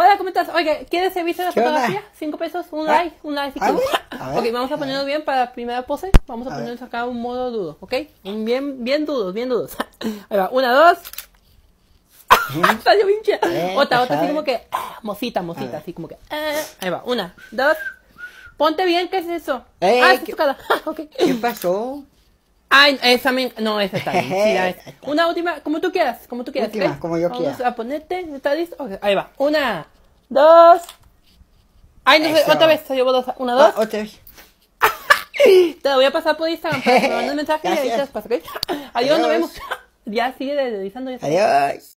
Hola, ¿cómo estás? Oiga, ¿quieres servicio la fotografía? Cinco pesos, un ah, like, un like si todo. Ok, vamos a ponernos bien para la primera pose. Vamos a, ponernos acá un modo dudo, ¿ok? Bien, bien dudos, bien dudos. Ahí va, una, dos. Está yo pinche. Otra, otra, ah, así como que. mosita, ah. mosita, así como que. Ahí va, una, dos. Ponte bien, ¿qué es eso? Eh, ah, ¿qué, tu cara. ¿Qué pasó? Ay, esa también. No, esa está bien. Sí, la es. Una última, como tú quieras, como tú quieras. Última, como yo Vamos quiera. Vamos a ponerte, ¿estás listo? Okay, ahí va. Una, dos... Ay, no sé, otra vez, se llevo dos, una, dos. Ah, otra vez. Te lo voy a pasar por Instagram para que me mandes mensajes y ahí paso, Adiós, Adiós, nos vemos. ya sigue deslizando. Ya Adiós.